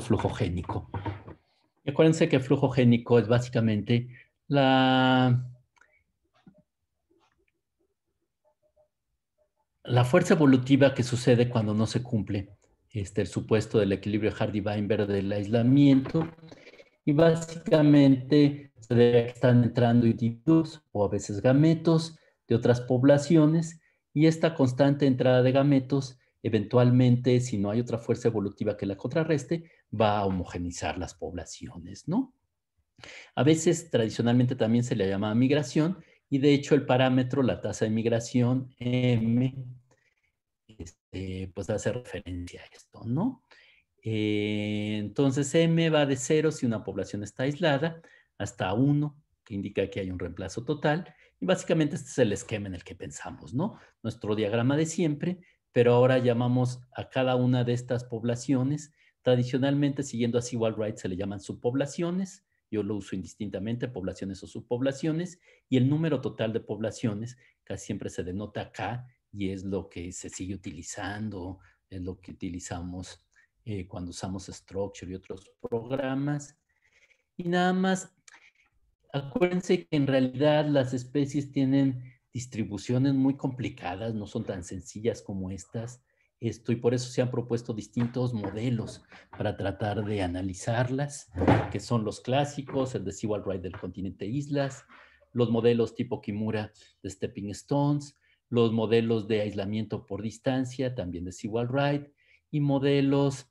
flujo génico. Recuerden acuérdense que el flujo génico es básicamente la, la fuerza evolutiva que sucede cuando no se cumple este, el supuesto del equilibrio Hardy-Weinberg del aislamiento. Y básicamente se debe que están entrando individuos o a veces gametos de otras poblaciones y esta constante entrada de gametos eventualmente, si no hay otra fuerza evolutiva que la contrarreste, va a homogenizar las poblaciones, ¿no? A veces, tradicionalmente también se le llama migración, y de hecho el parámetro, la tasa de migración, M, este, pues hace referencia a esto, ¿no? Eh, entonces, M va de cero si una población está aislada, hasta 1, que indica que hay un reemplazo total, y básicamente este es el esquema en el que pensamos, ¿no? Nuestro diagrama de siempre, pero ahora llamamos a cada una de estas poblaciones, tradicionalmente siguiendo a Civil Rights se le llaman subpoblaciones, yo lo uso indistintamente, poblaciones o subpoblaciones, y el número total de poblaciones casi siempre se denota acá y es lo que se sigue utilizando, es lo que utilizamos eh, cuando usamos Structure y otros programas. Y nada más, acuérdense que en realidad las especies tienen distribuciones muy complicadas, no son tan sencillas como estas. Esto, y por eso se han propuesto distintos modelos para tratar de analizarlas, que son los clásicos, el desigual right del continente islas, los modelos tipo Kimura de Stepping Stones, los modelos de aislamiento por distancia, también desigual right, y modelos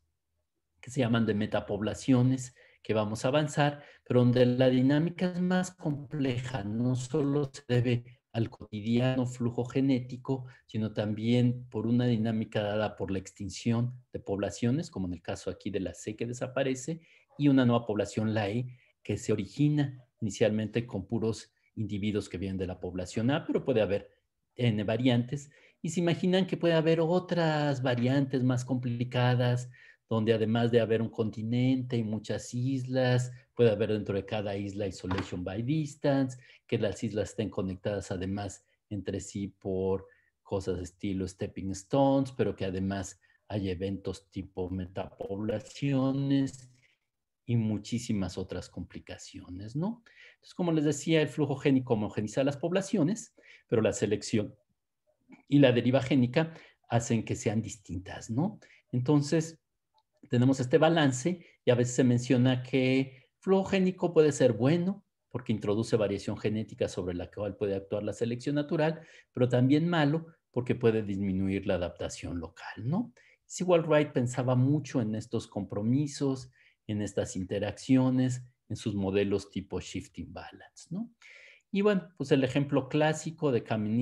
que se llaman de metapoblaciones, que vamos a avanzar, pero donde la dinámica es más compleja, no solo se debe al cotidiano flujo genético, sino también por una dinámica dada por la extinción de poblaciones, como en el caso aquí de la C que desaparece, y una nueva población, la E, que se origina inicialmente con puros individuos que vienen de la población A, pero puede haber N variantes. Y se imaginan que puede haber otras variantes más complicadas, donde además de haber un continente y muchas islas, puede haber dentro de cada isla isolation by distance, que las islas estén conectadas además entre sí por cosas estilo stepping stones, pero que además hay eventos tipo metapoblaciones y muchísimas otras complicaciones, ¿no? Entonces, como les decía, el flujo génico homogeniza las poblaciones, pero la selección y la deriva génica hacen que sean distintas, ¿no? Entonces, tenemos este balance y a veces se menciona que génico puede ser bueno porque introduce variación genética sobre la cual puede actuar la selección natural, pero también malo porque puede disminuir la adaptación local, ¿no? Sewell Wright pensaba mucho en estos compromisos, en estas interacciones, en sus modelos tipo shifting balance, ¿no? Y bueno, pues el ejemplo clásico de Kamen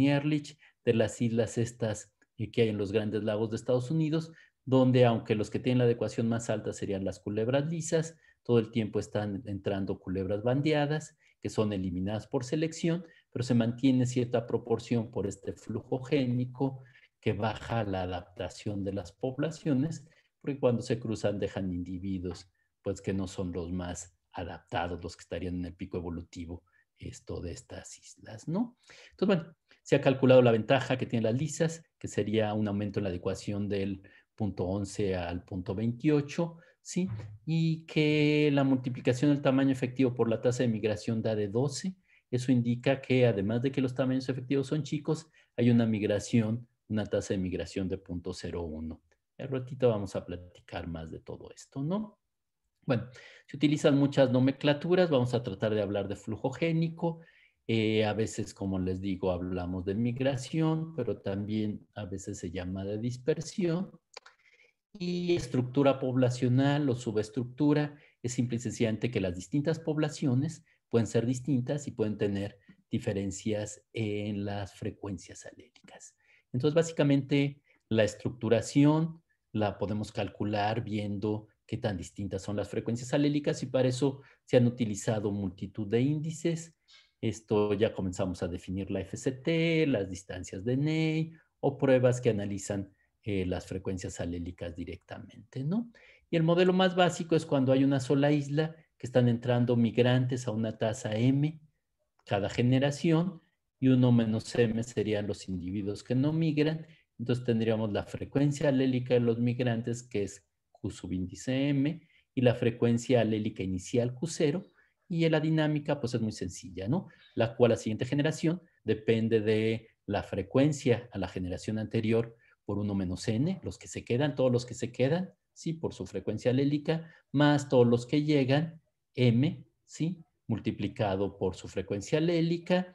de las islas estas que hay en los grandes lagos de Estados Unidos, donde aunque los que tienen la adecuación más alta serían las culebras lisas, todo el tiempo están entrando culebras bandeadas, que son eliminadas por selección, pero se mantiene cierta proporción por este flujo génico que baja la adaptación de las poblaciones, porque cuando se cruzan dejan individuos pues que no son los más adaptados, los que estarían en el pico evolutivo esto de estas islas, ¿no? Entonces, bueno, se ha calculado la ventaja que tienen las lisas, que sería un aumento en la adecuación del punto 11 al punto 28, ¿sí? Y que la multiplicación del tamaño efectivo por la tasa de migración da de 12. Eso indica que además de que los tamaños efectivos son chicos, hay una migración, una tasa de migración de punto 01. En ratito vamos a platicar más de todo esto, ¿no? Bueno, se utilizan muchas nomenclaturas, vamos a tratar de hablar de flujo génico, eh, a veces, como les digo, hablamos de migración, pero también a veces se llama de dispersión y estructura poblacional o subestructura es simple y sencillamente que las distintas poblaciones pueden ser distintas y pueden tener diferencias en las frecuencias alélicas. Entonces, básicamente, la estructuración la podemos calcular viendo qué tan distintas son las frecuencias alélicas y para eso se han utilizado multitud de índices. Esto ya comenzamos a definir la FCT, las distancias de NEI o pruebas que analizan eh, las frecuencias alélicas directamente, ¿no? Y el modelo más básico es cuando hay una sola isla que están entrando migrantes a una tasa M cada generación y uno menos M serían los individuos que no migran. Entonces tendríamos la frecuencia alélica de los migrantes que es Q subíndice M y la frecuencia alélica inicial Q0 y la dinámica pues es muy sencilla, ¿no? La cual la siguiente generación depende de la frecuencia a la generación anterior por 1 menos n, los que se quedan, todos los que se quedan, ¿sí? Por su frecuencia alélica, más todos los que llegan, m, ¿sí? Multiplicado por su frecuencia alélica.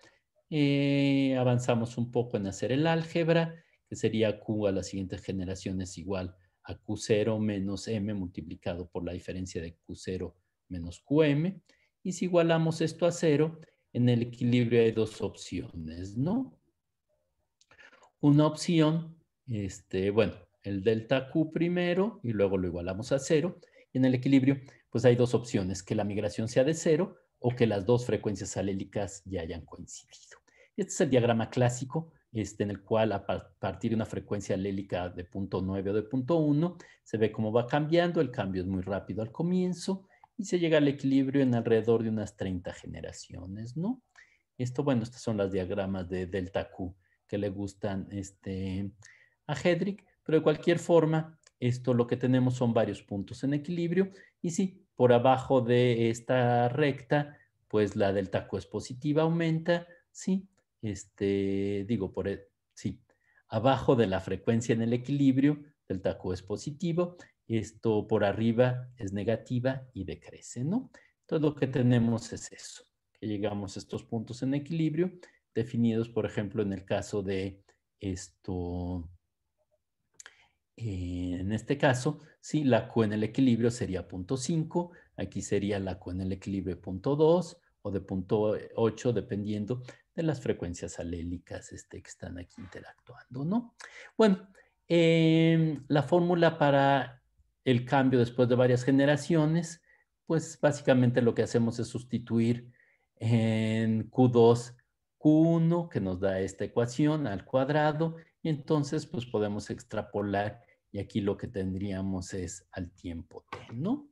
Eh, avanzamos un poco en hacer el álgebra, que sería q a las siguientes generaciones igual a q0 menos m multiplicado por la diferencia de q0 menos qm. Y si igualamos esto a cero, en el equilibrio hay dos opciones, ¿no? Una opción este, bueno, el delta Q primero y luego lo igualamos a cero. Y en el equilibrio, pues hay dos opciones, que la migración sea de cero o que las dos frecuencias alélicas ya hayan coincidido. Este es el diagrama clásico, este, en el cual a partir de una frecuencia alélica de punto 9 o de punto 1, se ve cómo va cambiando, el cambio es muy rápido al comienzo y se llega al equilibrio en alrededor de unas 30 generaciones, ¿no? Esto, bueno, estas son las diagramas de delta Q que le gustan este, a Hedrick, pero de cualquier forma, esto lo que tenemos son varios puntos en equilibrio y sí, por abajo de esta recta, pues la delta Q es positiva aumenta, sí, este, digo, por, e, sí, abajo de la frecuencia en el equilibrio, delta Q es positivo, esto por arriba es negativa y decrece, ¿no? Entonces lo que tenemos es eso, que llegamos a estos puntos en equilibrio, definidos, por ejemplo, en el caso de esto, eh, en este caso, si la Q en el equilibrio sería 0.5, aquí sería la Q en el equilibrio 0.2 o de 0.8, eh, dependiendo de las frecuencias alélicas este, que están aquí interactuando, ¿no? Bueno, em, la fórmula para el cambio después de varias generaciones, pues básicamente lo que hacemos es sustituir en Q2 Q1, que nos da esta ecuación al cuadrado, y entonces, pues podemos extrapolar y aquí lo que tendríamos es al tiempo t, ¿no?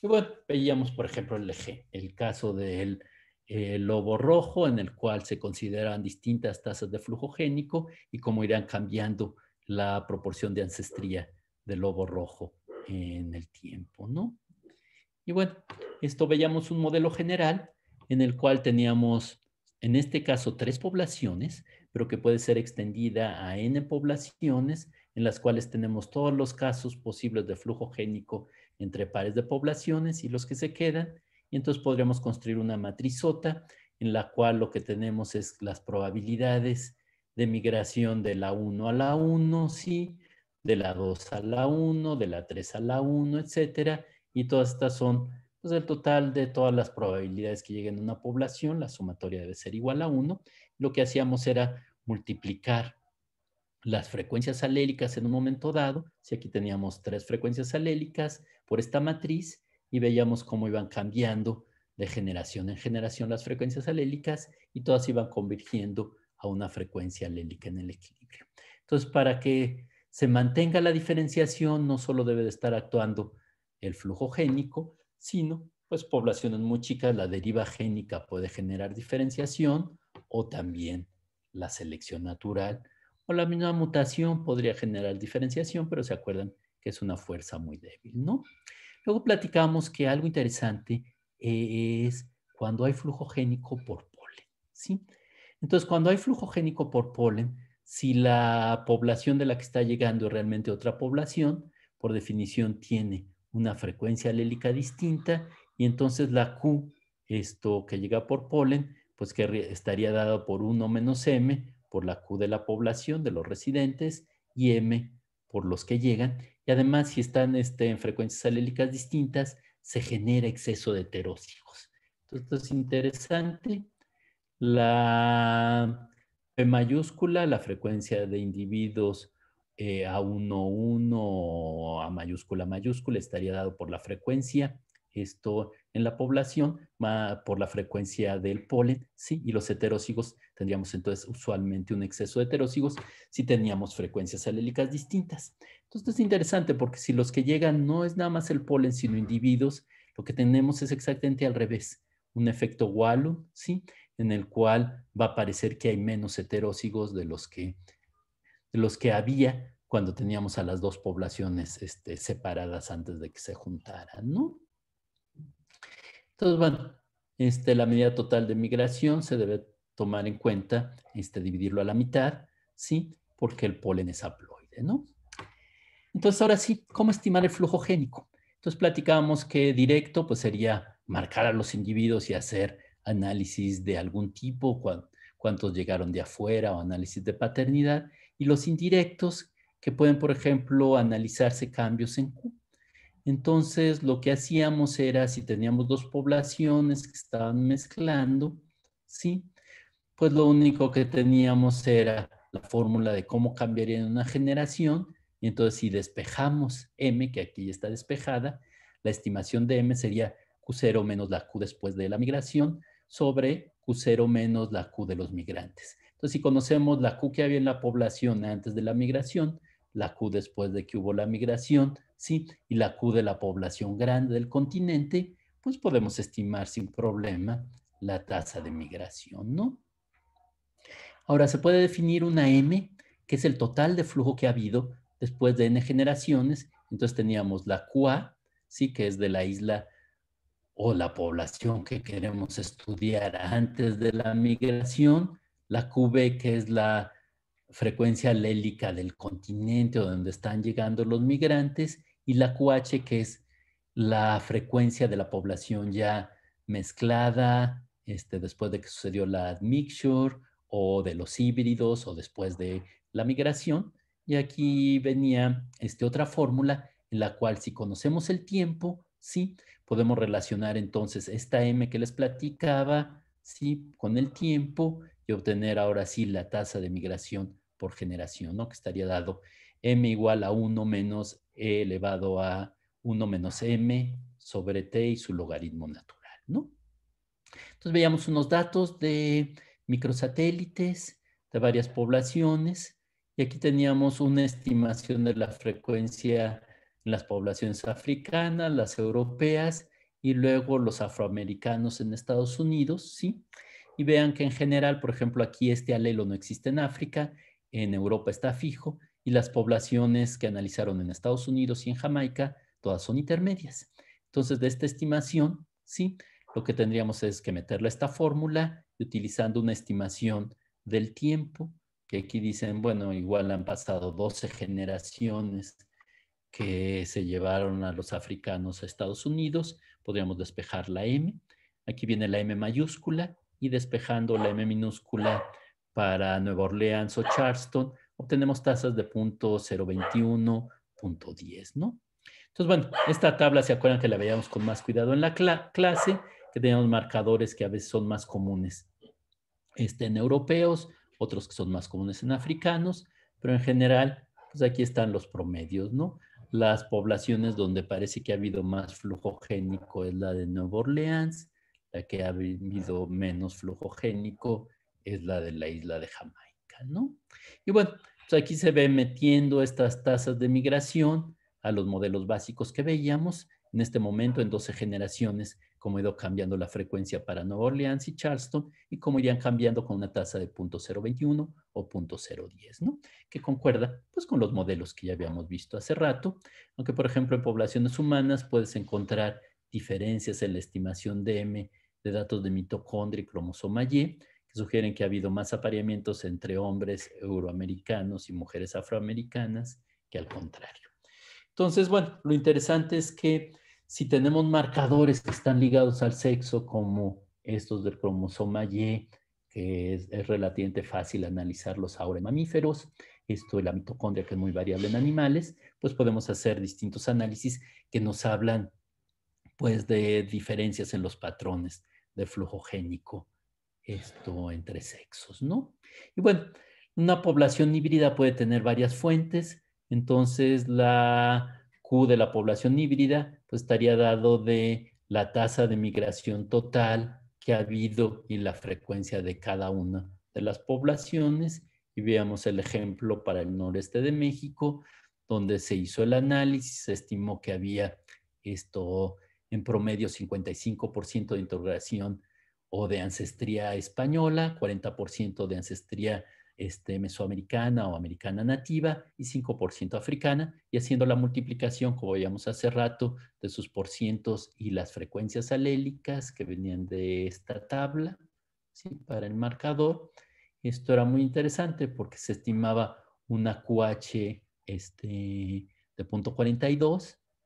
Y bueno, veíamos, por ejemplo, el, eje, el caso del eh, lobo rojo, en el cual se consideran distintas tasas de flujo génico y cómo irán cambiando la proporción de ancestría del lobo rojo en el tiempo, ¿no? Y bueno, esto veíamos un modelo general en el cual teníamos, en este caso, tres poblaciones, pero que puede ser extendida a n poblaciones en las cuales tenemos todos los casos posibles de flujo génico entre pares de poblaciones y los que se quedan. Y entonces podríamos construir una matrizota en la cual lo que tenemos es las probabilidades de migración de la 1 a la 1, sí, de la 2 a la 1, de la 3 a la 1, etcétera. Y todas estas son pues, el total de todas las probabilidades que lleguen a una población. La sumatoria debe ser igual a 1 lo que hacíamos era multiplicar las frecuencias alélicas en un momento dado, si aquí teníamos tres frecuencias alélicas por esta matriz y veíamos cómo iban cambiando de generación en generación las frecuencias alélicas y todas iban convirtiendo a una frecuencia alélica en el equilibrio. Entonces, para que se mantenga la diferenciación, no solo debe de estar actuando el flujo génico, sino pues poblaciones muy chicas, la deriva génica puede generar diferenciación, o también la selección natural o la misma mutación podría generar diferenciación, pero se acuerdan que es una fuerza muy débil, ¿no? Luego platicamos que algo interesante eh, es cuando hay flujo génico por polen, ¿sí? Entonces, cuando hay flujo génico por polen, si la población de la que está llegando es realmente otra población, por definición tiene una frecuencia alélica distinta y entonces la Q, esto que llega por polen, pues que estaría dado por 1 menos m por la Q de la población de los residentes y m por los que llegan. Y además, si están este, en frecuencias alélicas distintas, se genera exceso de heterocigos Entonces, esto es interesante. La P mayúscula, la frecuencia de individuos eh, a 1, 1 o a mayúscula, mayúscula, estaría dado por la frecuencia. Esto en la población por la frecuencia del polen, ¿sí? Y los heterócigos tendríamos entonces usualmente un exceso de heterócigos si teníamos frecuencias alélicas distintas. Entonces es interesante porque si los que llegan no es nada más el polen, sino individuos, lo que tenemos es exactamente al revés, un efecto Wallum, ¿sí? En el cual va a parecer que hay menos heterócigos de los que, de los que había cuando teníamos a las dos poblaciones este, separadas antes de que se juntaran, ¿no? Entonces, bueno, este, la medida total de migración se debe tomar en cuenta, este, dividirlo a la mitad, ¿sí? Porque el polen es haploide, ¿no? Entonces, ahora sí, ¿cómo estimar el flujo génico? Entonces, platicábamos que directo, pues sería marcar a los individuos y hacer análisis de algún tipo, cuántos llegaron de afuera o análisis de paternidad, y los indirectos, que pueden, por ejemplo, analizarse cambios en Q. Entonces, lo que hacíamos era, si teníamos dos poblaciones que estaban mezclando, ¿sí? Pues lo único que teníamos era la fórmula de cómo cambiaría en una generación. Y entonces, si despejamos M, que aquí ya está despejada, la estimación de M sería Q0 menos la Q después de la migración sobre Q0 menos la Q de los migrantes. Entonces, si conocemos la Q que había en la población antes de la migración, la Q después de que hubo la migración, ¿sí? Y la Q de la población grande del continente, pues podemos estimar sin problema la tasa de migración, ¿no? Ahora, se puede definir una M, que es el total de flujo que ha habido después de N generaciones. Entonces teníamos la QA, ¿sí? Que es de la isla o la población que queremos estudiar antes de la migración, la QB, que es la frecuencia alélica del continente o donde están llegando los migrantes y la QH, que es la frecuencia de la población ya mezclada este, después de que sucedió la admixture o de los híbridos o después de la migración. Y aquí venía este, otra fórmula en la cual si conocemos el tiempo, ¿sí? podemos relacionar entonces esta M que les platicaba ¿sí? con el tiempo y obtener ahora sí la tasa de migración por generación, ¿no? Que estaría dado m igual a 1 menos e elevado a 1 menos m sobre t y su logaritmo natural, ¿no? Entonces veíamos unos datos de microsatélites, de varias poblaciones, y aquí teníamos una estimación de la frecuencia en las poblaciones africanas, las europeas, y luego los afroamericanos en Estados Unidos, ¿sí? Y vean que en general, por ejemplo, aquí este alelo no existe en África, en Europa está fijo y las poblaciones que analizaron en Estados Unidos y en Jamaica, todas son intermedias. Entonces, de esta estimación, sí, lo que tendríamos es que meterle esta fórmula y utilizando una estimación del tiempo, que aquí dicen, bueno, igual han pasado 12 generaciones que se llevaron a los africanos a Estados Unidos, podríamos despejar la M. Aquí viene la M mayúscula y despejando la M minúscula para Nueva Orleans o Charleston, obtenemos tasas de 0.021, 0.10, ¿no? Entonces, bueno, esta tabla, ¿se acuerdan que la veíamos con más cuidado en la clase? Que teníamos marcadores que a veces son más comunes este, en europeos, otros que son más comunes en africanos, pero en general, pues aquí están los promedios, ¿no? Las poblaciones donde parece que ha habido más flujo génico es la de Nueva Orleans, la que ha habido menos flujo génico es la de la isla de Jamaica, ¿no? Y bueno, pues, aquí se ve metiendo estas tasas de migración a los modelos básicos que veíamos. En este momento, en 12 generaciones, cómo ha ido cambiando la frecuencia para Nueva Orleans y Charleston y cómo irían cambiando con una tasa de .021 o 0.010, ¿no? Que concuerda pues con los modelos que ya habíamos visto hace rato, aunque por ejemplo en poblaciones humanas puedes encontrar diferencias en la estimación de M de datos de mitocondria y cromosoma Y, sugieren que ha habido más apareamientos entre hombres euroamericanos y mujeres afroamericanas que al contrario. Entonces, bueno, lo interesante es que si tenemos marcadores que están ligados al sexo, como estos del cromosoma Y, que es, relativamente fácil analizarlos ahora en mamíferos, esto de la mitocondria, que es muy variable en animales, pues podemos hacer distintos análisis que nos hablan pues de diferencias en los patrones de flujo génico esto entre sexos, ¿no? Y bueno, una población híbrida puede tener varias fuentes, entonces la Q de la población híbrida pues estaría dado de la tasa de migración total que ha habido y la frecuencia de cada una de las poblaciones. Y veamos el ejemplo para el noreste de México, donde se hizo el análisis, se estimó que había esto en promedio 55% de integración o de ancestría española, 40% de ancestría este, mesoamericana o americana nativa y 5% africana, y haciendo la multiplicación, como veíamos hace rato, de sus porcientos y las frecuencias alélicas que venían de esta tabla ¿sí? para el marcador. Esto era muy interesante porque se estimaba una QH este, de punto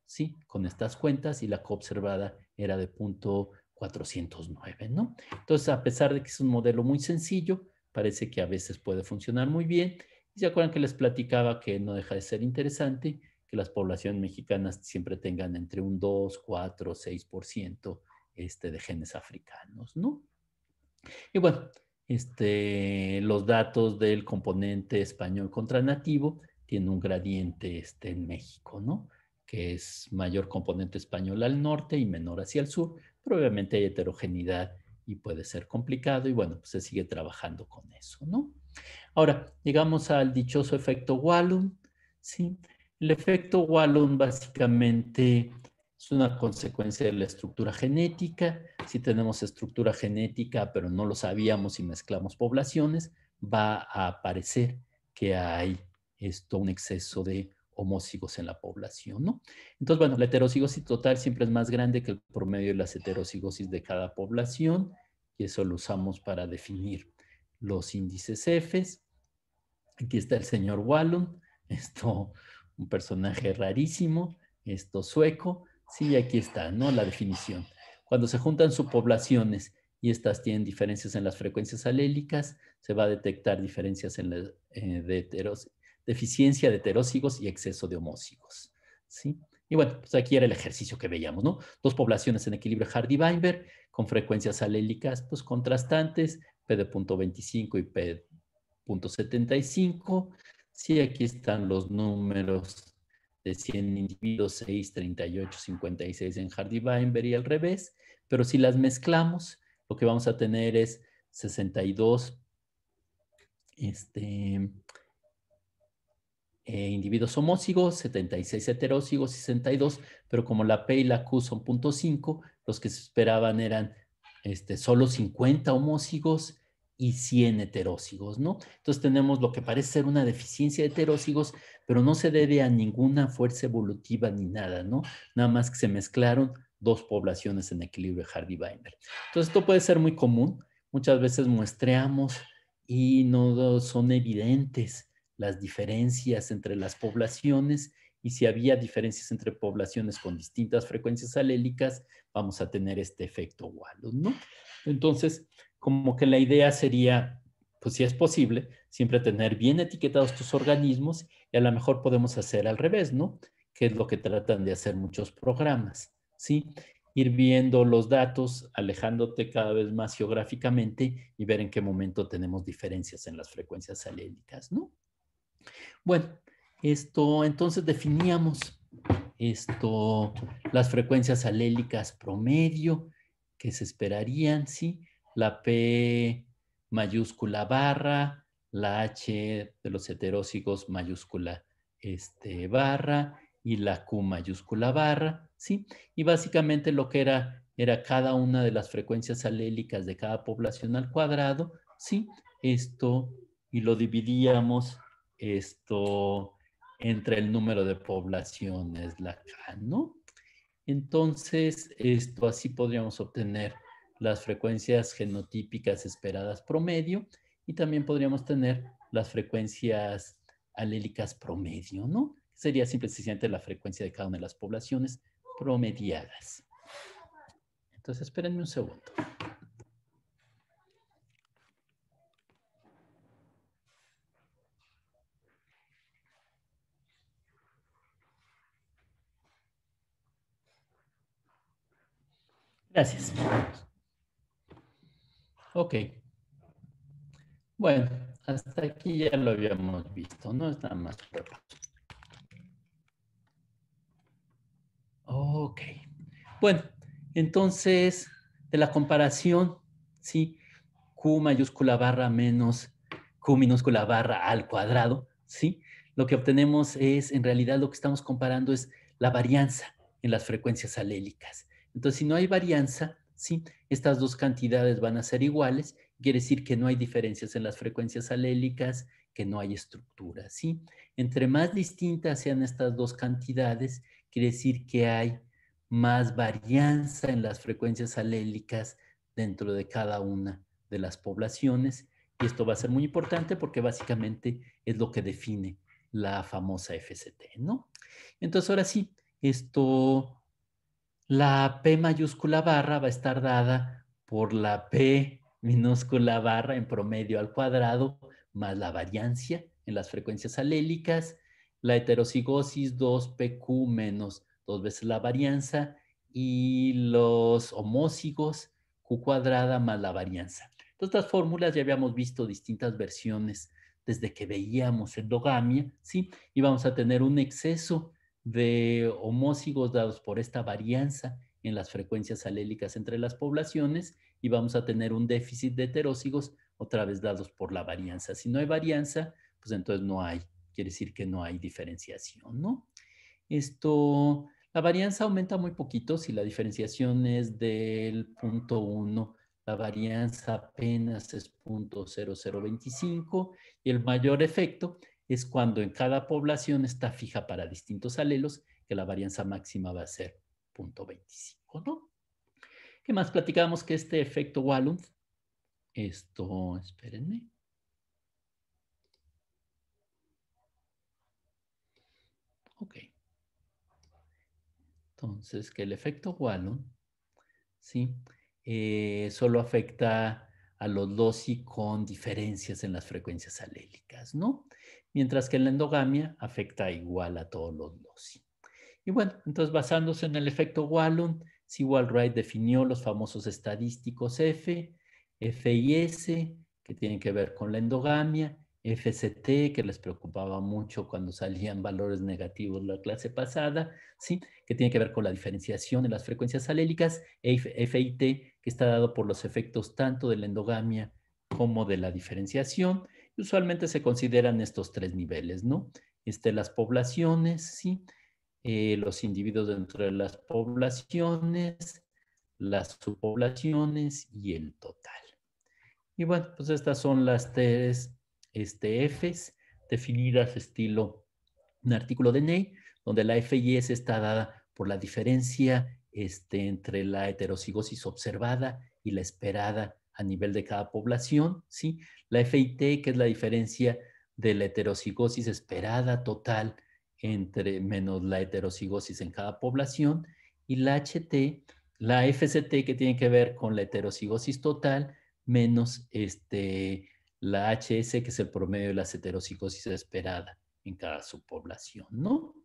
¿sí? con estas cuentas, y la observada era de punto 409, ¿no? Entonces, a pesar de que es un modelo muy sencillo, parece que a veces puede funcionar muy bien. Y se acuerdan que les platicaba que no deja de ser interesante que las poblaciones mexicanas siempre tengan entre un 2, 4, 6% este, de genes africanos, ¿no? Y bueno, este, los datos del componente español contra nativo tiene un gradiente este, en México, ¿no? Que es mayor componente español al norte y menor hacia el sur pero obviamente hay heterogeneidad y puede ser complicado y bueno, pues se sigue trabajando con eso, ¿no? Ahora, llegamos al dichoso efecto Wallum, ¿sí? El efecto Wallum básicamente es una consecuencia de la estructura genética. Si tenemos estructura genética, pero no lo sabíamos y mezclamos poblaciones, va a aparecer que hay esto, un exceso de homócigos en la población, ¿no? Entonces, bueno, la heterocigosis total siempre es más grande que el promedio de las heterocigosis de cada población y eso lo usamos para definir los índices F. Aquí está el señor Wallon, esto, un personaje rarísimo, esto sueco, sí, aquí está, ¿no? La definición. Cuando se juntan subpoblaciones y estas tienen diferencias en las frecuencias alélicas, se va a detectar diferencias en la, eh, deficiencia de heterócigos y exceso de homócigos. ¿sí? Y bueno, pues aquí era el ejercicio que veíamos, ¿no? Dos poblaciones en equilibrio Hardy-Weinberg con frecuencias alélicas pues, contrastantes, P de .25 y P .75. Sí, aquí están los números de 100 individuos, 6, 38, 56 en Hardy-Weinberg y al revés. Pero si las mezclamos, lo que vamos a tener es 62, este, eh, individuos homócigos, 76 heterócigos 62, pero como la P y la Q son 0.5, los que se esperaban eran este, solo 50 homócigos y 100 heterócigos, ¿no? Entonces tenemos lo que parece ser una deficiencia de heterócigos, pero no se debe a ninguna fuerza evolutiva ni nada, ¿no? Nada más que se mezclaron dos poblaciones en equilibrio hardy weinberg Entonces esto puede ser muy común, muchas veces muestreamos y no son evidentes las diferencias entre las poblaciones y si había diferencias entre poblaciones con distintas frecuencias alélicas, vamos a tener este efecto Wallon, ¿no? Entonces, como que la idea sería, pues si es posible, siempre tener bien etiquetados tus organismos y a lo mejor podemos hacer al revés, ¿no? Que es lo que tratan de hacer muchos programas, ¿sí? Ir viendo los datos, alejándote cada vez más geográficamente y ver en qué momento tenemos diferencias en las frecuencias alélicas, ¿no? Bueno, esto, entonces definíamos esto, las frecuencias alélicas promedio que se esperarían, ¿sí? La P mayúscula barra, la H de los heterócigos mayúscula este, barra y la Q mayúscula barra, ¿sí? Y básicamente lo que era, era cada una de las frecuencias alélicas de cada población al cuadrado, ¿sí? Esto, y lo dividíamos esto entre el número de poblaciones, la ¿no? Entonces, esto así podríamos obtener las frecuencias genotípicas esperadas promedio y también podríamos tener las frecuencias alélicas promedio, ¿no? Sería simplemente la frecuencia de cada una de las poblaciones promediadas. Entonces, espérenme un segundo. Gracias. Ok. Bueno, hasta aquí ya lo habíamos visto, no Está más Ok. Bueno, entonces, de la comparación, ¿sí? Q mayúscula barra menos Q minúscula barra al cuadrado, ¿sí? Lo que obtenemos es, en realidad, lo que estamos comparando es la varianza en las frecuencias alélicas. Entonces, si no hay varianza, ¿sí? estas dos cantidades van a ser iguales, quiere decir que no hay diferencias en las frecuencias alélicas, que no hay estructura. ¿sí? Entre más distintas sean estas dos cantidades, quiere decir que hay más varianza en las frecuencias alélicas dentro de cada una de las poblaciones. Y esto va a ser muy importante porque básicamente es lo que define la famosa FCT, ¿no? Entonces, ahora sí, esto la P mayúscula barra va a estar dada por la P minúscula barra en promedio al cuadrado más la variancia en las frecuencias alélicas, la heterocigosis 2PQ menos dos veces la varianza y los homócigos Q cuadrada más la varianza. Entonces, estas fórmulas ya habíamos visto distintas versiones desde que veíamos endogamia, ¿sí? Y vamos a tener un exceso de homócigos dados por esta varianza en las frecuencias alélicas entre las poblaciones y vamos a tener un déficit de heterócigos otra vez dados por la varianza. Si no hay varianza, pues entonces no hay, quiere decir que no hay diferenciación, ¿no? Esto, la varianza aumenta muy poquito si la diferenciación es del punto 1, la varianza apenas es punto y el mayor efecto es cuando en cada población está fija para distintos alelos, que la varianza máxima va a ser 0.25, ¿no? ¿Qué más platicamos que este efecto Wallund? Esto, espérenme. Ok. Entonces, que el efecto Wallon, ¿sí? Eh, solo afecta a los dosis con diferencias en las frecuencias alélicas, ¿no? Mientras que la endogamia afecta igual a todos los dosis. Y bueno, entonces basándose en el efecto Wallon, Sewall Wright definió los famosos estadísticos F, F y S, que tienen que ver con la endogamia, FCT, que les preocupaba mucho cuando salían valores negativos la clase pasada, ¿sí? que tiene que ver con la diferenciación de las frecuencias alélicas, e FIT, que está dado por los efectos tanto de la endogamia como de la diferenciación. usualmente se consideran estos tres niveles, ¿no? Este, las poblaciones, ¿sí? Eh, los individuos dentro de las poblaciones, las subpoblaciones y el total. Y bueno, pues estas son las tres este, Fs definidas estilo un artículo de Ney, donde la F está dada por la diferencia este, entre la heterocigosis observada y la esperada a nivel de cada población, ¿sí? La FIT, que es la diferencia de la heterocigosis esperada total entre menos la heterocigosis en cada población, y la HT, la FCT, que tiene que ver con la heterocigosis total menos este, la HS, que es el promedio de la heterocigosis esperada en cada subpoblación, ¿no?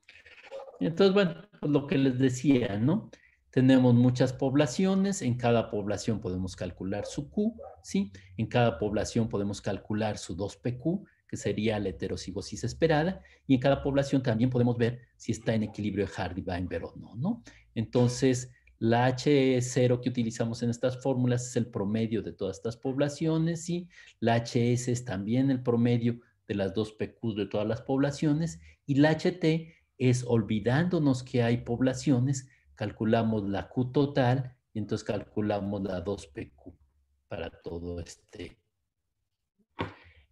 Entonces, bueno, pues, lo que les decía, ¿no? Tenemos muchas poblaciones, en cada población podemos calcular su Q, ¿sí? En cada población podemos calcular su 2PQ, que sería la heterocigosis esperada, y en cada población también podemos ver si está en equilibrio de Hardy-Weinberg o no, ¿no? Entonces, la h 0 que utilizamos en estas fórmulas es el promedio de todas estas poblaciones y la HS es también el promedio de las dos pq de todas las poblaciones y la HT es olvidándonos que hay poblaciones, calculamos la Q total y entonces calculamos la 2PQ para todo este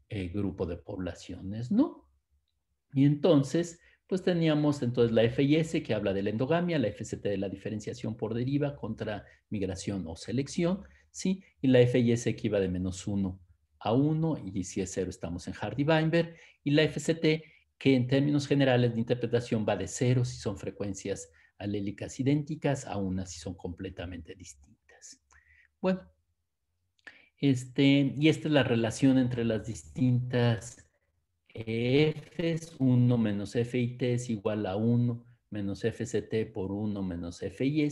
eh, grupo de poblaciones, ¿no? Y entonces pues teníamos entonces la FIS que habla de la endogamia, la FCT de la diferenciación por deriva contra migración o selección, ¿sí? Y la FIS que iba de menos 1 a 1 y si es 0 estamos en Hardy-Weinberg y la FCT que en términos generales de interpretación va de 0 si son frecuencias alélicas idénticas a una si son completamente distintas. Bueno, este, y esta es la relación entre las distintas F es 1 menos F es igual a 1 menos FCT por 1 menos F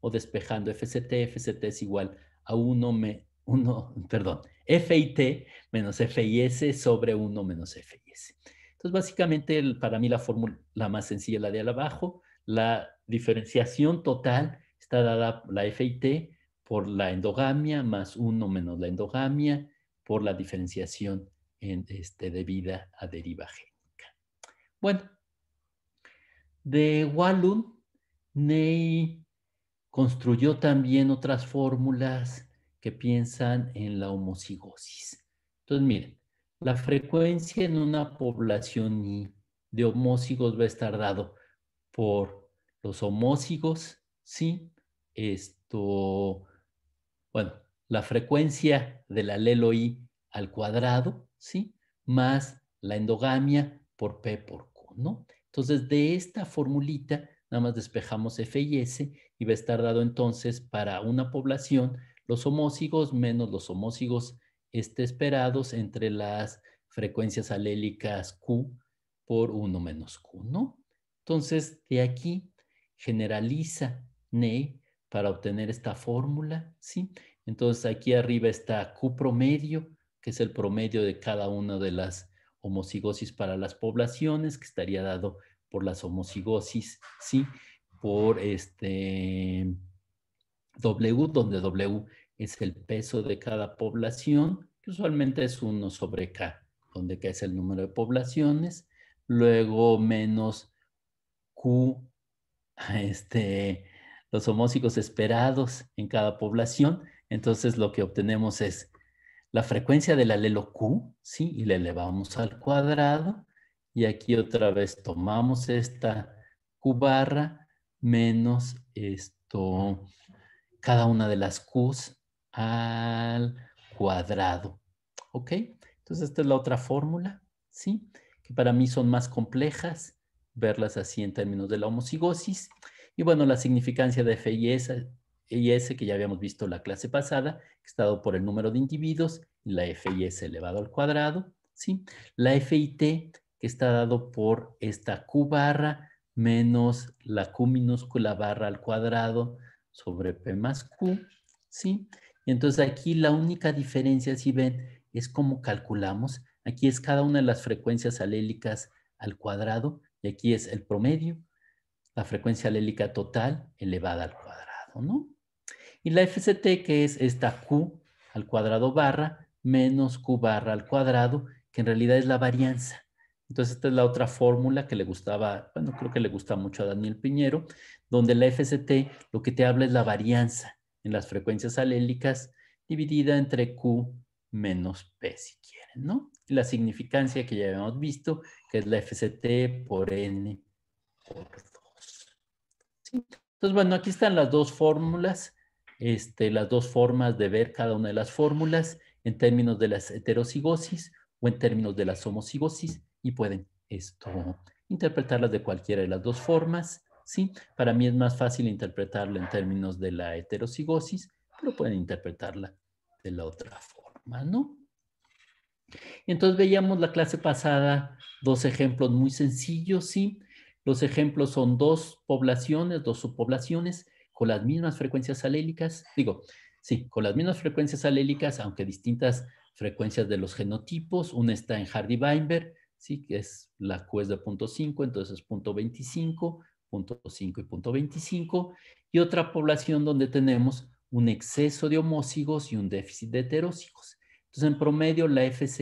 o despejando FCT, FCT es igual a 1, perdón, FIT menos FIS sobre 1 menos FIS. Entonces, básicamente, para mí la fórmula la más sencilla es la de abajo. La diferenciación total está dada la FIT por la endogamia más 1 menos la endogamia por la diferenciación total en, este, debida a deriva génica. Bueno, de Walloon, Ney construyó también otras fórmulas que piensan en la homocigosis. Entonces, miren, la frecuencia en una población de homócigos va a estar dado por los homócigos, ¿sí? Esto, bueno, la frecuencia del alelo I al cuadrado ¿sí? Más la endogamia por P por Q, ¿no? Entonces, de esta formulita, nada más despejamos F y S y va a estar dado entonces para una población los homócigos menos los homócigos este, esperados entre las frecuencias alélicas Q por 1 menos Q, ¿no? Entonces, de aquí generaliza Ney para obtener esta fórmula, ¿sí? Entonces, aquí arriba está Q promedio es el promedio de cada una de las homocigosis para las poblaciones, que estaría dado por las homocigosis, ¿sí? Por este W, donde W es el peso de cada población, que usualmente es 1 sobre K, donde K es el número de poblaciones, luego menos Q, este, los homocigos esperados en cada población, entonces lo que obtenemos es la frecuencia del alelo Q, ¿sí? Y le elevamos al cuadrado. Y aquí otra vez tomamos esta Q barra menos esto, cada una de las Qs al cuadrado. ¿Ok? Entonces esta es la otra fórmula, ¿sí? Que para mí son más complejas verlas así en términos de la homocigosis. Y bueno, la significancia de F y y S que ya habíamos visto la clase pasada, que está dado por el número de individuos, y la FIS elevado al cuadrado, ¿sí? La FIT que está dado por esta Q barra menos la Q minúscula barra al cuadrado sobre P más Q, ¿sí? Y entonces aquí la única diferencia, si ven, es cómo calculamos. Aquí es cada una de las frecuencias alélicas al cuadrado y aquí es el promedio, la frecuencia alélica total elevada al cuadrado, ¿no? Y la FCT, que es esta Q al cuadrado barra menos Q barra al cuadrado, que en realidad es la varianza. Entonces, esta es la otra fórmula que le gustaba, bueno, creo que le gusta mucho a Daniel Piñero, donde la FCT lo que te habla es la varianza en las frecuencias alélicas dividida entre Q menos P, si quieren, ¿no? la significancia que ya habíamos visto, que es la FCT por N por 2. Entonces, bueno, aquí están las dos fórmulas este, las dos formas de ver cada una de las fórmulas en términos de las heterocigosis o en términos de la homocigosis y pueden esto interpretarlas de cualquiera de las dos formas. ¿sí? Para mí es más fácil interpretarlo en términos de la heterocigosis, pero pueden interpretarla de la otra forma, ¿no? Entonces veíamos la clase pasada dos ejemplos muy sencillos, ¿sí? Los ejemplos son dos poblaciones, dos subpoblaciones, con las mismas frecuencias alélicas, digo, sí, con las mismas frecuencias alélicas, aunque distintas frecuencias de los genotipos, una está en Hardy-Weinberg, sí, que es la Q es de 0.5, entonces es 0.25, 0.5 y 0.25, y otra población donde tenemos un exceso de homócigos y un déficit de heterócigos. Entonces, en promedio, la FIS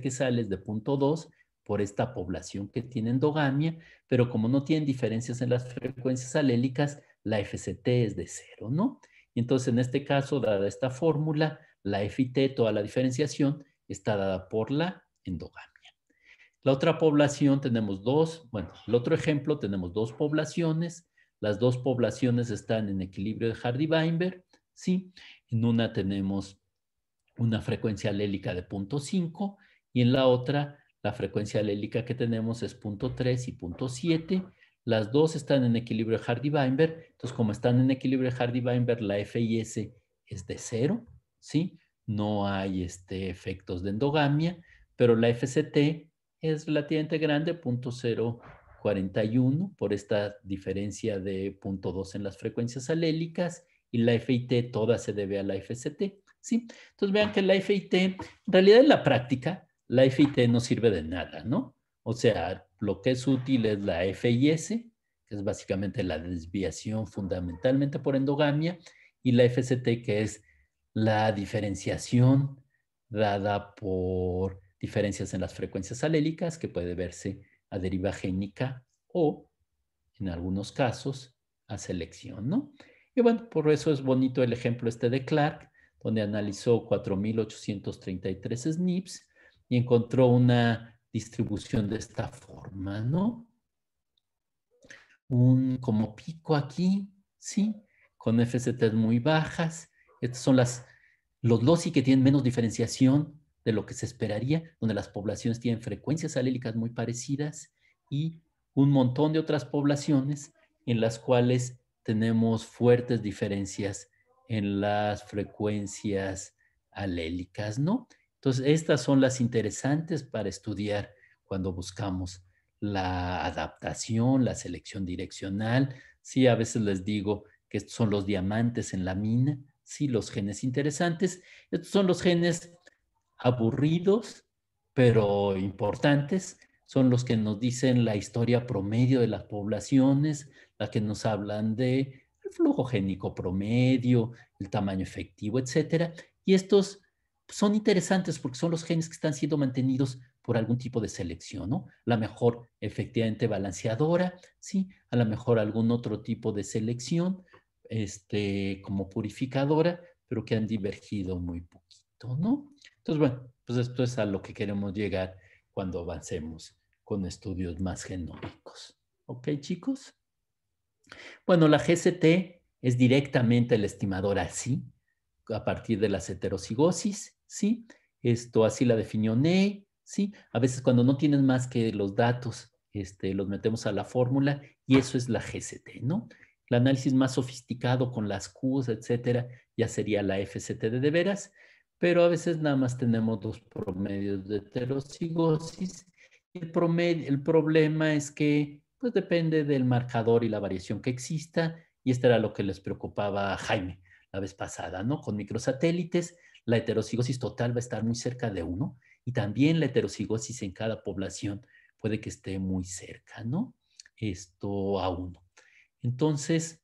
que sale es de 0.2 por esta población que tiene endogamia, pero como no tienen diferencias en las frecuencias alélicas, la FCT es de cero, ¿no? Y entonces, en este caso, dada esta fórmula, la FIT, toda la diferenciación, está dada por la endogamia. La otra población tenemos dos, bueno, el otro ejemplo tenemos dos poblaciones, las dos poblaciones están en equilibrio de Hardy-Weinberg, ¿sí? En una tenemos una frecuencia alélica de 0.5 y en la otra la frecuencia alélica que tenemos es 0.3 y 0.7 las dos están en equilibrio de Hardy-Weinberg. Entonces, como están en equilibrio de Hardy-Weinberg, la FIS es de cero, ¿sí? No hay este, efectos de endogamia, pero la FCT es relativamente grande, 0.041 por esta diferencia de 0.2 en las frecuencias alélicas y la FIT toda se debe a la FCT, ¿sí? Entonces vean que la FIT, en realidad en la práctica, la FIT no sirve de nada, ¿no? O sea, lo que es útil es la FIS, que es básicamente la desviación fundamentalmente por endogamia, y la FCT, que es la diferenciación dada por diferencias en las frecuencias alélicas, que puede verse a deriva génica o, en algunos casos, a selección, ¿no? Y bueno, por eso es bonito el ejemplo este de Clark, donde analizó 4.833 SNPs y encontró una distribución de esta forma, ¿no? Un como pico aquí, ¿sí? Con FST muy bajas. Estos son las, los loci que tienen menos diferenciación de lo que se esperaría, donde las poblaciones tienen frecuencias alélicas muy parecidas y un montón de otras poblaciones en las cuales tenemos fuertes diferencias en las frecuencias alélicas, ¿no? Entonces, estas son las interesantes para estudiar cuando buscamos la adaptación, la selección direccional. Sí, a veces les digo que estos son los diamantes en la mina, sí, los genes interesantes. Estos son los genes aburridos, pero importantes. Son los que nos dicen la historia promedio de las poblaciones, las que nos hablan de el flujo génico promedio, el tamaño efectivo, etcétera. Y estos son interesantes porque son los genes que están siendo mantenidos por algún tipo de selección, ¿no? La mejor efectivamente balanceadora, ¿sí? A lo mejor algún otro tipo de selección, este, como purificadora, pero que han divergido muy poquito, ¿no? Entonces, bueno, pues esto es a lo que queremos llegar cuando avancemos con estudios más genómicos. ¿Ok, chicos? Bueno, la GCT es directamente el estimador así, a partir de las heterocigosis, ¿sí? Esto así la definió Ney, ¿sí? A veces cuando no tienen más que los datos, este, los metemos a la fórmula y eso es la GCT, ¿no? El análisis más sofisticado con las Qs, etcétera, ya sería la FCT de, de veras, pero a veces nada más tenemos dos promedios de heterocigosis. El, el problema es que pues depende del marcador y la variación que exista, y esto era lo que les preocupaba a Jaime la vez pasada, ¿no? Con microsatélites, la heterocigosis total va a estar muy cerca de uno y también la heterocigosis en cada población puede que esté muy cerca, ¿no? Esto a uno. Entonces,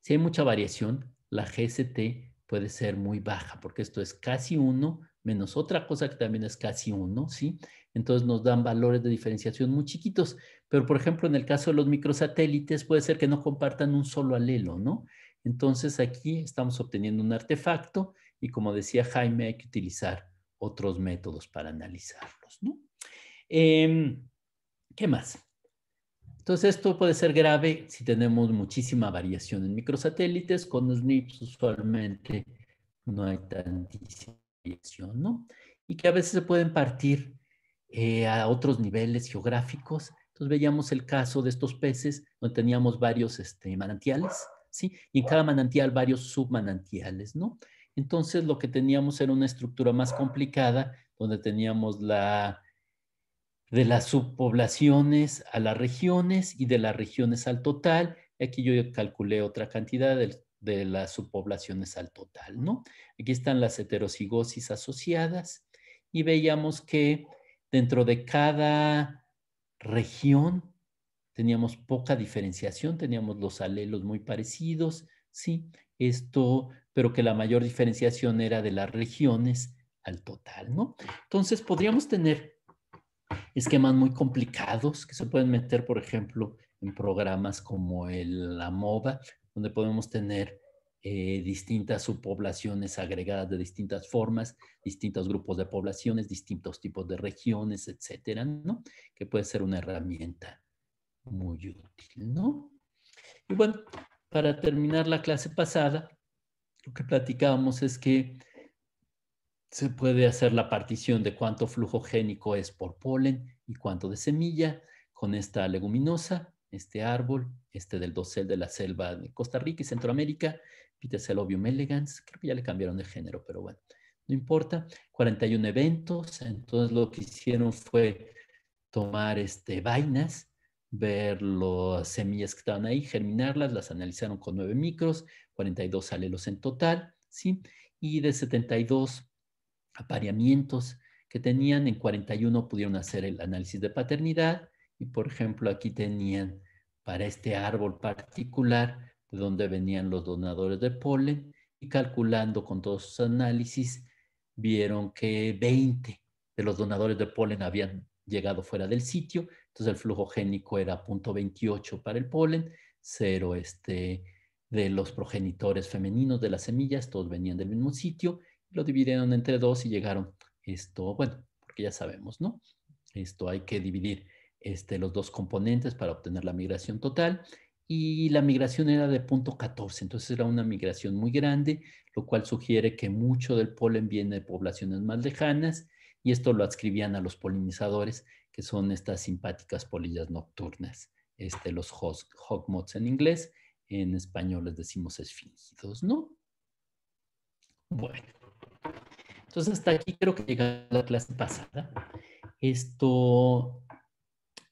si hay mucha variación, la GST puede ser muy baja, porque esto es casi uno menos otra cosa que también es casi uno, ¿sí? Entonces nos dan valores de diferenciación muy chiquitos, pero por ejemplo en el caso de los microsatélites puede ser que no compartan un solo alelo, ¿no? Entonces aquí estamos obteniendo un artefacto y como decía Jaime, hay que utilizar otros métodos para analizarlos. ¿no? Em, ¿Qué más? Entonces esto puede ser grave si tenemos muchísima variación en microsatélites. Con SNPs usualmente no hay tantísima variación, ¿no? Y que a veces se pueden partir eh, a otros niveles geográficos. Entonces veíamos el caso de estos peces donde teníamos varios este, manantiales y en cada manantial varios submanantiales, ¿no? Entonces lo que teníamos era una estructura más complicada, donde teníamos la de las subpoblaciones a las regiones y de las regiones al total. Aquí yo calculé otra cantidad de, de las subpoblaciones al total, ¿no? Aquí están las heterocigosis asociadas y veíamos que dentro de cada región teníamos poca diferenciación, teníamos los alelos muy parecidos, ¿sí? Esto, pero que la mayor diferenciación era de las regiones al total, ¿no? Entonces podríamos tener esquemas muy complicados que se pueden meter, por ejemplo, en programas como el, la moda donde podemos tener eh, distintas subpoblaciones agregadas de distintas formas, distintos grupos de poblaciones, distintos tipos de regiones, etcétera, ¿no? Que puede ser una herramienta muy útil, ¿no? Y bueno, para terminar la clase pasada, lo que platicábamos es que se puede hacer la partición de cuánto flujo génico es por polen y cuánto de semilla con esta leguminosa, este árbol, este del dosel de la selva de Costa Rica y Centroamérica, Pitecelobium elegans, creo que ya le cambiaron de género, pero bueno, no importa, 41 eventos, entonces lo que hicieron fue tomar este, vainas ver las semillas que estaban ahí, germinarlas, las analizaron con 9 micros, 42 alelos en total, ¿sí? Y de 72 apareamientos que tenían, en 41 pudieron hacer el análisis de paternidad y, por ejemplo, aquí tenían para este árbol particular de dónde venían los donadores de polen y calculando con todos sus análisis vieron que 20 de los donadores de polen habían llegado fuera del sitio, entonces el flujo génico era 0.28 para el polen, 0 este, de los progenitores femeninos de las semillas, todos venían del mismo sitio, lo dividieron entre dos y llegaron esto, bueno, porque ya sabemos, ¿no? Esto hay que dividir este, los dos componentes para obtener la migración total y la migración era de 0.14, entonces era una migración muy grande, lo cual sugiere que mucho del polen viene de poblaciones más lejanas y esto lo adscribían a los polinizadores que son estas simpáticas polillas nocturnas, este, los moths en inglés, en español les decimos esfingidos, ¿no? Bueno, entonces hasta aquí creo que llega la clase pasada. Esto,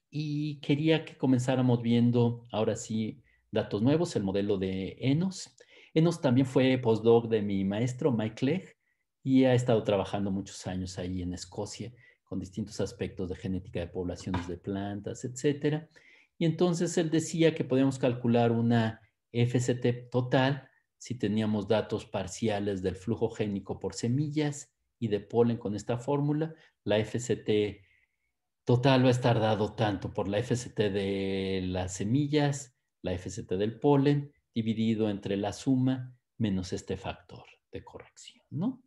y quería que comenzáramos viendo ahora sí datos nuevos, el modelo de ENOS. ENOS también fue postdoc de mi maestro Mike Clegg y ha estado trabajando muchos años ahí en Escocia con distintos aspectos de genética de poblaciones de plantas, etcétera, Y entonces él decía que podíamos calcular una FCT total si teníamos datos parciales del flujo génico por semillas y de polen con esta fórmula. La FCT total va a estar dado tanto por la FCT de las semillas, la FCT del polen, dividido entre la suma menos este factor de corrección, ¿no?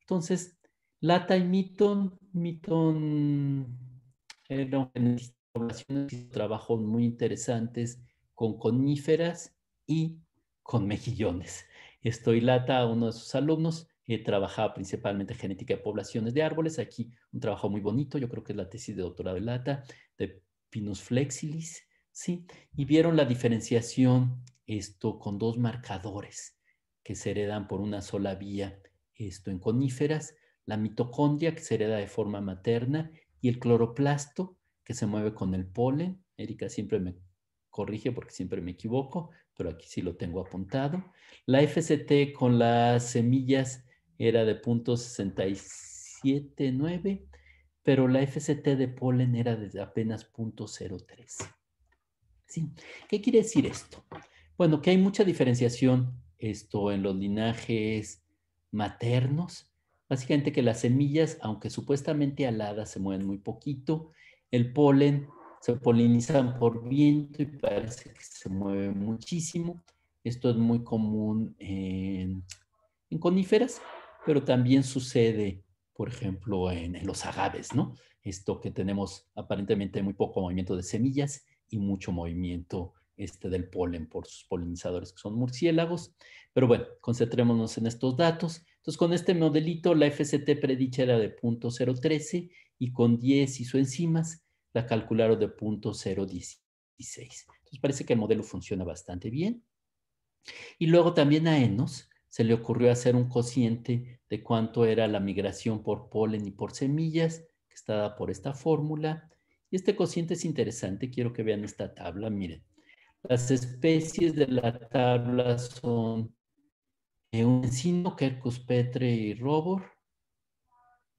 Entonces, Lata y Miton, Mitton era un trabajos muy interesantes con coníferas y con mejillones. Estoy lata uno de sus alumnos, he eh, trabajaba principalmente genética de poblaciones de árboles. Aquí un trabajo muy bonito, yo creo que es la tesis de doctorado de lata, de Pinus flexilis, ¿sí? Y vieron la diferenciación esto con dos marcadores que se heredan por una sola vía, esto en coníferas la mitocondria que se hereda de forma materna y el cloroplasto que se mueve con el polen. Erika siempre me corrige porque siempre me equivoco, pero aquí sí lo tengo apuntado. La FCT con las semillas era de 0.679, pero la FCT de polen era de apenas 0.03. ¿Sí? ¿Qué quiere decir esto? Bueno, que hay mucha diferenciación esto en los linajes maternos, Básicamente que las semillas, aunque supuestamente aladas, se mueven muy poquito, el polen se polinizan por viento y parece que se mueve muchísimo. Esto es muy común en, coníferas, pero también sucede, por ejemplo, en, los agaves, ¿no? Esto que tenemos aparentemente muy poco movimiento de semillas y mucho movimiento este, del polen por sus polinizadores que son murciélagos. Pero bueno, concentrémonos en estos datos. Entonces, con este modelito, la FCT predicha era de 0.013 y con 10 isoenzimas la calcularon de 0.016. Entonces, parece que el modelo funciona bastante bien. Y luego también a Enos se le ocurrió hacer un cociente de cuánto era la migración por polen y por semillas, que está dada por esta fórmula. Y este cociente es interesante, quiero que vean esta tabla, miren. Las especies de la tabla son eh, un encino, Kerkus, Petre y Robor,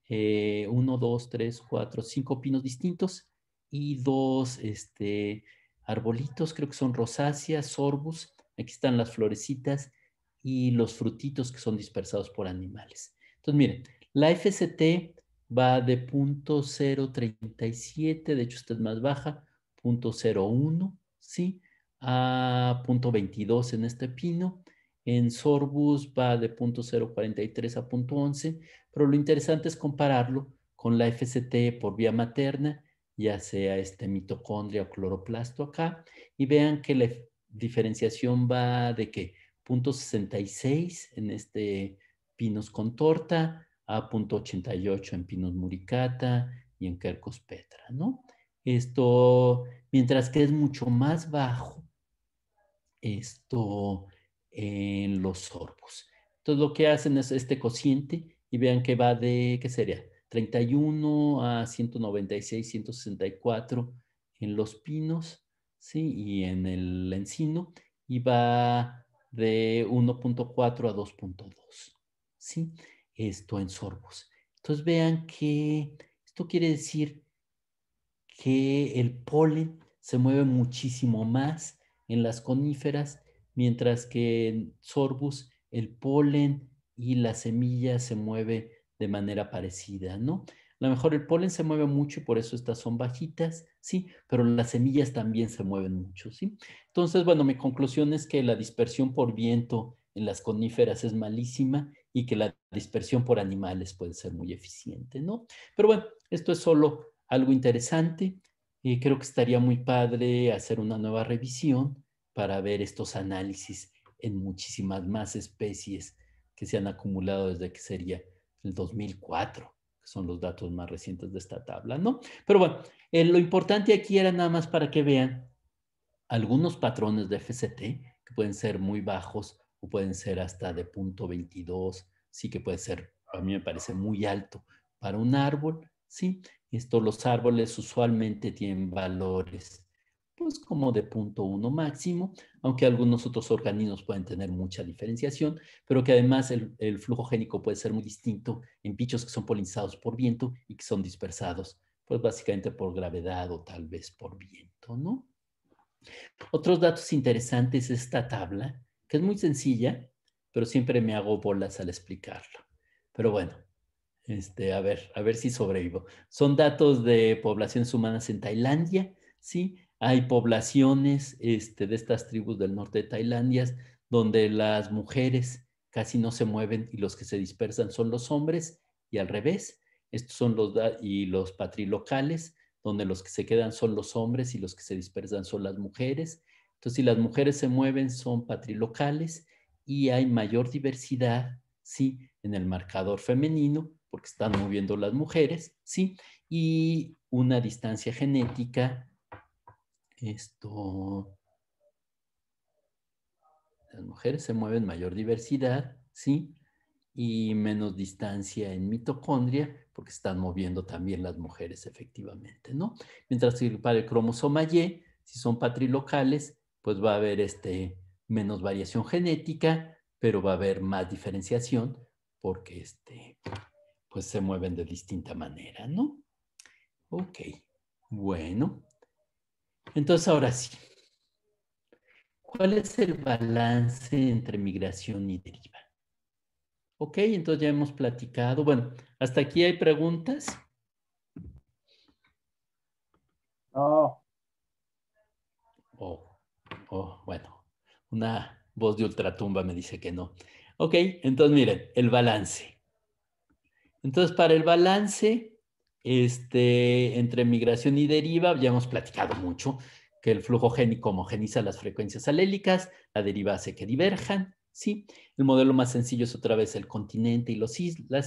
eh, uno, dos, tres, cuatro, cinco pinos distintos y dos este, arbolitos, creo que son rosáceas, sorbus, aquí están las florecitas y los frutitos que son dispersados por animales. Entonces, miren, la FCT va de 0.037, de hecho esta es más baja, 0.01, ¿sí? A .22 en este pino en Sorbus va de 0.043 a 0.11, pero lo interesante es compararlo con la FCT por vía materna, ya sea este mitocondria o cloroplasto acá, y vean que la diferenciación va de que 0.66 en este pinos contorta a 0.88 en pinos muricata y en Quercus petra, ¿no? Esto, mientras que es mucho más bajo, esto en los sorbos. Entonces lo que hacen es este cociente y vean que va de, ¿qué sería? 31 a 196, 164 en los pinos, ¿sí? Y en el encino, y va de 1.4 a 2.2, ¿sí? Esto en sorbos. Entonces vean que esto quiere decir que el polen se mueve muchísimo más en las coníferas mientras que en sorbus el polen y la semilla se mueve de manera parecida, ¿no? A lo mejor el polen se mueve mucho y por eso estas son bajitas, ¿sí? Pero las semillas también se mueven mucho, ¿sí? Entonces, bueno, mi conclusión es que la dispersión por viento en las coníferas es malísima y que la dispersión por animales puede ser muy eficiente, ¿no? Pero bueno, esto es solo algo interesante. y eh, creo que estaría muy padre hacer una nueva revisión para ver estos análisis en muchísimas más especies que se han acumulado desde que sería el 2004, que son los datos más recientes de esta tabla, ¿no? Pero bueno, eh, lo importante aquí era nada más para que vean algunos patrones de FCT que pueden ser muy bajos o pueden ser hasta de punto 22, sí que puede ser, a mí me parece muy alto para un árbol, ¿sí? estos, los árboles usualmente tienen valores es pues, como de punto uno máximo, aunque algunos otros organismos pueden tener mucha diferenciación, pero que además el, el, flujo génico puede ser muy distinto en bichos que son polinizados por viento y que son dispersados, pues básicamente por gravedad o tal vez por viento, ¿no? Otros datos interesantes esta tabla, que es muy sencilla, pero siempre me hago bolas al explicarlo. Pero bueno, este, a ver, a ver si sobrevivo. Son datos de poblaciones humanas en Tailandia, ¿sí? Hay poblaciones este, de estas tribus del norte de Tailandia donde las mujeres casi no se mueven y los que se dispersan son los hombres y al revés. Estos son los y los patrilocales, donde los que se quedan son los hombres y los que se dispersan son las mujeres. Entonces, si las mujeres se mueven, son patrilocales y hay mayor diversidad, ¿sí? En el marcador femenino, porque están moviendo las mujeres, ¿sí? Y una distancia genética esto, las mujeres se mueven mayor diversidad, ¿sí? Y menos distancia en mitocondria, porque están moviendo también las mujeres efectivamente, ¿no? Mientras que para el cromosoma Y, si son patrilocales, pues va a haber este, menos variación genética, pero va a haber más diferenciación porque este, pues se mueven de distinta manera, ¿no? Ok, bueno, entonces, ahora sí, ¿cuál es el balance entre migración y deriva? Ok, entonces ya hemos platicado. Bueno, ¿hasta aquí hay preguntas? No. Oh, oh, bueno, una voz de ultratumba me dice que no. Ok, entonces miren, el balance. Entonces, para el balance, este, entre migración y deriva, ya hemos platicado mucho que el flujo génico homogeniza las frecuencias alélicas, la deriva hace que diverjan, ¿sí? El modelo más sencillo es otra vez el continente y las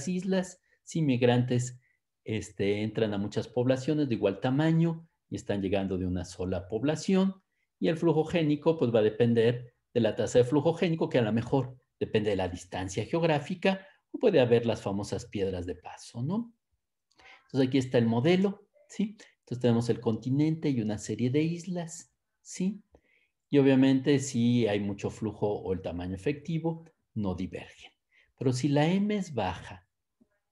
islas, Si Migrantes este, entran a muchas poblaciones de igual tamaño y están llegando de una sola población. Y el flujo génico, pues va a depender de la tasa de flujo génico, que a lo mejor depende de la distancia geográfica, o puede haber las famosas piedras de paso, ¿no? Entonces aquí está el modelo, ¿sí? Entonces tenemos el continente y una serie de islas, ¿sí? Y obviamente si hay mucho flujo o el tamaño efectivo, no divergen. Pero si la M es baja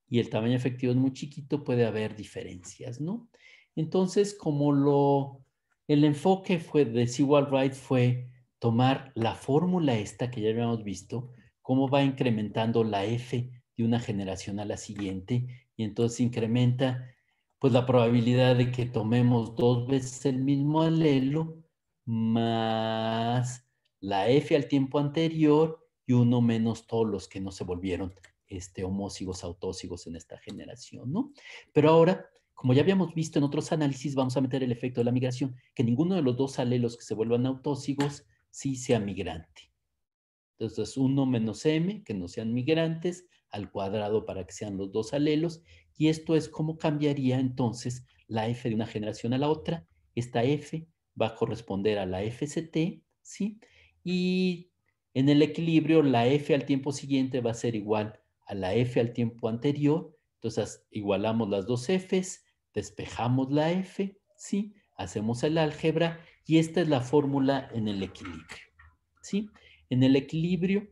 y el tamaño efectivo es muy chiquito, puede haber diferencias, ¿no? Entonces, como lo, el enfoque fue de Sewall Wright fue tomar la fórmula esta que ya habíamos visto, cómo va incrementando la F de una generación a la siguiente y entonces incrementa pues la probabilidad de que tomemos dos veces el mismo alelo más la F al tiempo anterior y uno menos todos los que no se volvieron este, homócigos, autócigos en esta generación, ¿no? Pero ahora, como ya habíamos visto en otros análisis, vamos a meter el efecto de la migración, que ninguno de los dos alelos que se vuelvan autócigos sí sea migrante. Entonces, uno menos m, que no sean migrantes, al cuadrado para que sean los dos alelos, y esto es cómo cambiaría entonces la f de una generación a la otra. Esta f va a corresponder a la fct, ¿sí? Y en el equilibrio, la f al tiempo siguiente va a ser igual a la f al tiempo anterior, entonces igualamos las dos f's, despejamos la f, ¿sí? Hacemos el álgebra y esta es la fórmula en el equilibrio, ¿sí? En el equilibrio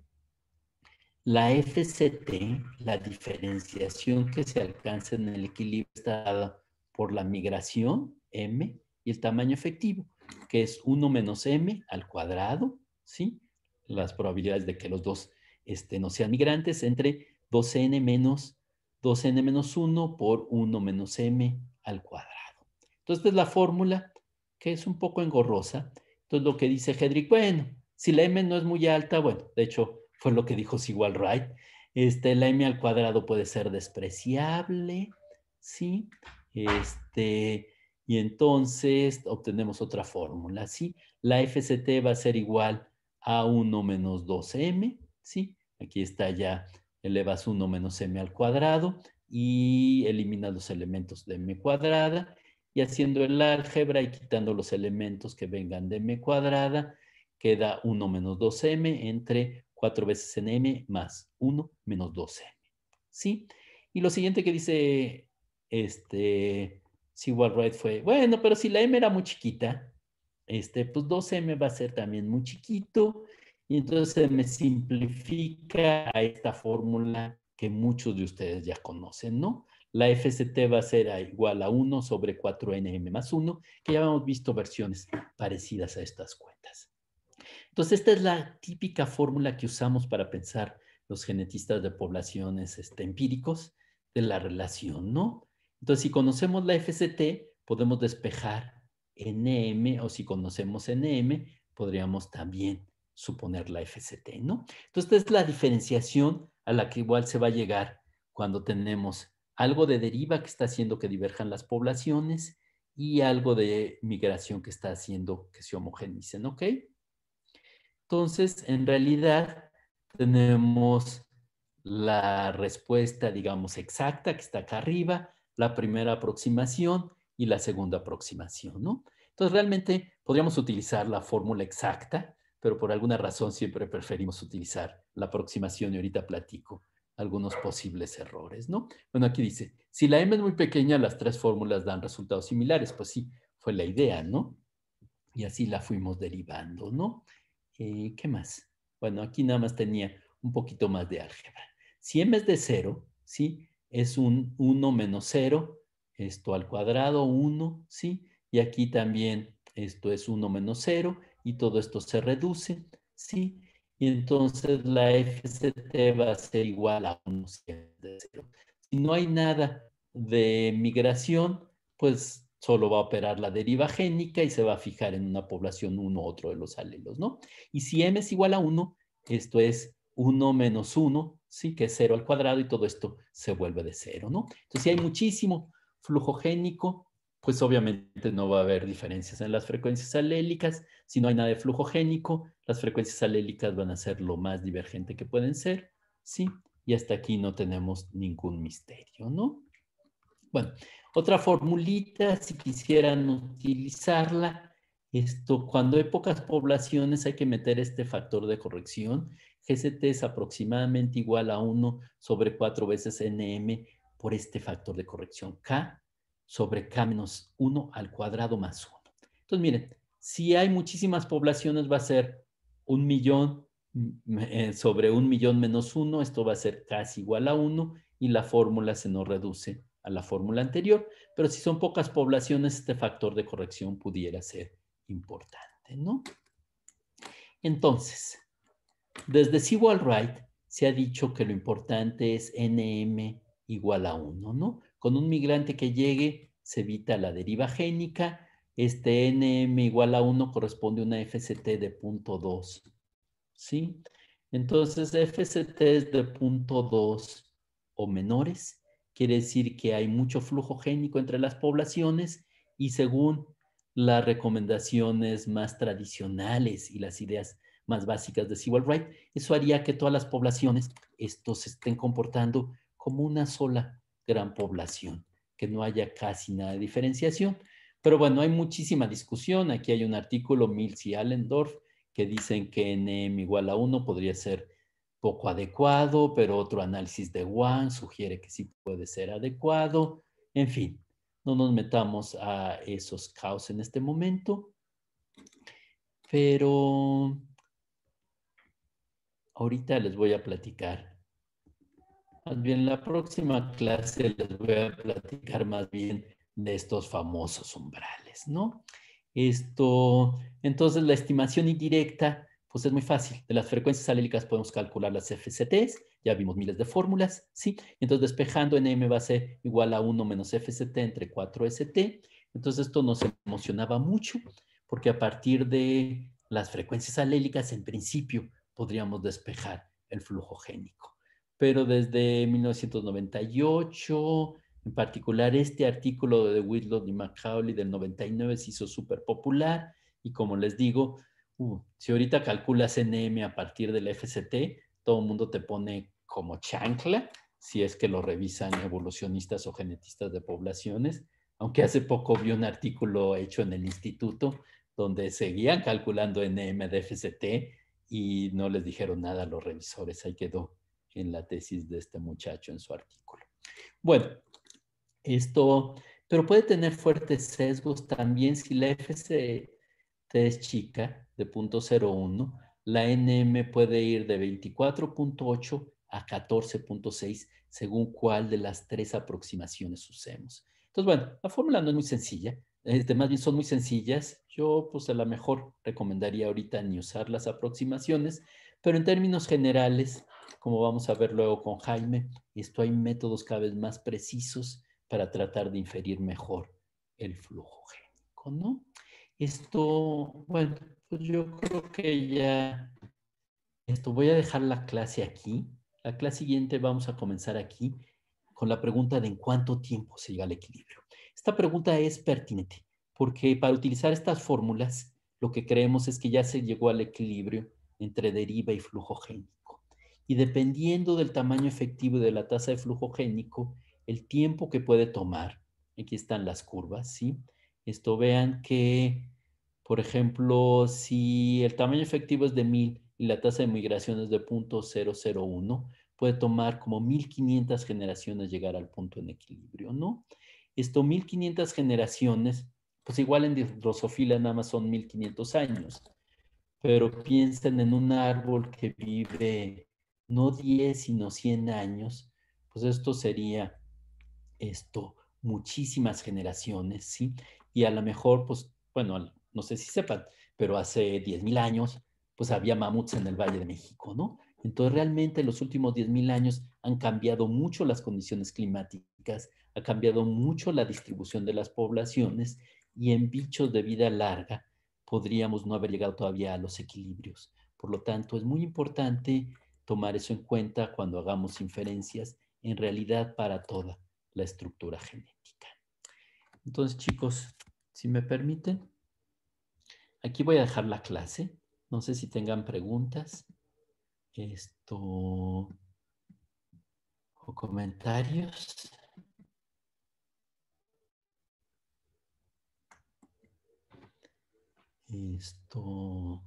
la FCT, la diferenciación que se alcanza en el equilibrio está dada por la migración, M, y el tamaño efectivo, que es 1 menos M al cuadrado, ¿sí? Las probabilidades de que los dos este, no sean migrantes entre 2N menos 2N menos 1 por 1 menos M al cuadrado. Entonces, es la fórmula, que es un poco engorrosa, entonces lo que dice Hedrick, bueno, si la M no es muy alta, bueno, de hecho, fue lo que dijo Sigual Wright, este, la m al cuadrado puede ser despreciable, ¿sí? Este, y entonces obtenemos otra fórmula, ¿sí? La FCT va a ser igual a 1 menos 2m, ¿sí? Aquí está ya, elevas 1 menos m al cuadrado y elimina los elementos de m cuadrada y haciendo el álgebra y quitando los elementos que vengan de m cuadrada, queda 1 menos 2m entre 4 veces en m más 1 menos 12m. ¿Sí? Y lo siguiente que dice este, si Wright fue, bueno, pero si la m era muy chiquita, este, pues 2m va a ser también muy chiquito, y entonces se me simplifica a esta fórmula que muchos de ustedes ya conocen, ¿no? La FCT va a ser igual a 1 sobre 4nm más 1, que ya hemos visto versiones parecidas a estas cuentas. Entonces, esta es la típica fórmula que usamos para pensar los genetistas de poblaciones este, empíricos de la relación, ¿no? Entonces, si conocemos la FCT, podemos despejar NM, o si conocemos NM, podríamos también suponer la FCT, ¿no? Entonces, esta es la diferenciación a la que igual se va a llegar cuando tenemos algo de deriva que está haciendo que diverjan las poblaciones y algo de migración que está haciendo que se homogenicen, ¿ok? Entonces, en realidad, tenemos la respuesta, digamos, exacta que está acá arriba, la primera aproximación y la segunda aproximación, ¿no? Entonces, realmente podríamos utilizar la fórmula exacta, pero por alguna razón siempre preferimos utilizar la aproximación y ahorita platico algunos posibles errores, ¿no? Bueno, aquí dice, si la m es muy pequeña, las tres fórmulas dan resultados similares. Pues sí, fue la idea, ¿no? Y así la fuimos derivando, ¿no? Eh, ¿Qué más? Bueno, aquí nada más tenía un poquito más de álgebra. Si m es de 0, ¿sí? Es un 1 menos 0, esto al cuadrado, 1, ¿sí? Y aquí también esto es 1 menos 0 y todo esto se reduce, ¿sí? Y entonces la FCT va a ser igual a 1 si de 0. Si no hay nada de migración, pues solo va a operar la deriva génica y se va a fijar en una población uno u otro de los alelos, ¿no? Y si m es igual a 1, esto es 1 menos 1, ¿sí? Que es 0 al cuadrado y todo esto se vuelve de 0, ¿no? Entonces, si hay muchísimo flujo génico, pues obviamente no va a haber diferencias en las frecuencias alélicas. Si no hay nada de flujo génico, las frecuencias alélicas van a ser lo más divergente que pueden ser, ¿sí? Y hasta aquí no tenemos ningún misterio, ¿no? Bueno, otra formulita, si quisieran utilizarla, esto, cuando hay pocas poblaciones hay que meter este factor de corrección. GCT es aproximadamente igual a 1 sobre 4 veces NM por este factor de corrección. K sobre K menos 1 al cuadrado más 1. Entonces, miren, si hay muchísimas poblaciones va a ser un millón mm, eh, sobre un millón menos 1. Esto va a ser casi igual a 1 y la fórmula se nos reduce a la fórmula anterior, pero si son pocas poblaciones, este factor de corrección pudiera ser importante, ¿no? Entonces, desde Sewall Wright se ha dicho que lo importante es NM igual a 1, ¿no? Con un migrante que llegue se evita la deriva génica, este NM igual a 1 corresponde a una FCT de 0.2, ¿sí? Entonces, FCT es de 0.2 o menores quiere decir que hay mucho flujo génico entre las poblaciones y según las recomendaciones más tradicionales y las ideas más básicas de Civil wright eso haría que todas las poblaciones estos se estén comportando como una sola gran población, que no haya casi nada de diferenciación. Pero bueno, hay muchísima discusión. Aquí hay un artículo, Mills y Allendorf, que dicen que NM igual a 1 podría ser poco adecuado, pero otro análisis de Wang sugiere que sí puede ser adecuado. En fin, no nos metamos a esos caos en este momento, pero ahorita les voy a platicar. Más bien, la próxima clase les voy a platicar más bien de estos famosos umbrales, ¿no? Esto, entonces la estimación indirecta pues es muy fácil. De las frecuencias alélicas podemos calcular las FCTs, ya vimos miles de fórmulas, ¿sí? Entonces despejando NM va a ser igual a 1 menos FCT entre 4ST. Entonces esto nos emocionaba mucho porque a partir de las frecuencias alélicas en principio podríamos despejar el flujo génico. Pero desde 1998, en particular este artículo de Whitlock y Macaulay del 99 se hizo súper popular y como les digo, Uh, si ahorita calculas NM a partir del FCT, todo el mundo te pone como chancla, si es que lo revisan evolucionistas o genetistas de poblaciones, aunque hace poco vi un artículo hecho en el instituto donde seguían calculando NM de FCT y no les dijeron nada a los revisores, ahí quedó en la tesis de este muchacho en su artículo. Bueno, esto, pero puede tener fuertes sesgos también si la FCT es chica, de 0.01, la NM puede ir de 24.8 a 14.6 según cuál de las tres aproximaciones usemos. Entonces, bueno, la fórmula no es muy sencilla, más bien son muy sencillas. Yo, pues a lo mejor recomendaría ahorita ni usar las aproximaciones, pero en términos generales, como vamos a ver luego con Jaime, esto hay métodos cada vez más precisos para tratar de inferir mejor el flujo génico, ¿no? Esto, bueno, pues yo creo que ya esto, voy a dejar la clase aquí. La clase siguiente vamos a comenzar aquí con la pregunta de en cuánto tiempo se llega al equilibrio. Esta pregunta es pertinente porque para utilizar estas fórmulas lo que creemos es que ya se llegó al equilibrio entre deriva y flujo génico. Y dependiendo del tamaño efectivo de la tasa de flujo génico, el tiempo que puede tomar, aquí están las curvas, ¿sí? Esto vean que por ejemplo, si el tamaño efectivo es de 1000 y la tasa de migración es de 0.001, puede tomar como 1500 generaciones llegar al punto en equilibrio, ¿no? Esto 1500 generaciones, pues igual en drosophila nada más son 1500 años, pero piensen en un árbol que vive no 10 sino 100 años, pues esto sería esto muchísimas generaciones, ¿sí? Y a lo mejor pues bueno, no sé si sepan, pero hace 10.000 años, pues había mamuts en el Valle de México, ¿no? Entonces, realmente en los últimos 10.000 años han cambiado mucho las condiciones climáticas, ha cambiado mucho la distribución de las poblaciones y en bichos de vida larga podríamos no haber llegado todavía a los equilibrios. Por lo tanto, es muy importante tomar eso en cuenta cuando hagamos inferencias en realidad para toda la estructura genética. Entonces, chicos, si me permiten aquí voy a dejar la clase. No sé si tengan preguntas esto, o comentarios. Esto.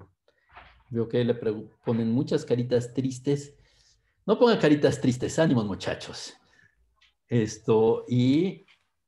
Veo que le ponen muchas caritas tristes. No pongan caritas tristes, ánimos muchachos. Esto, y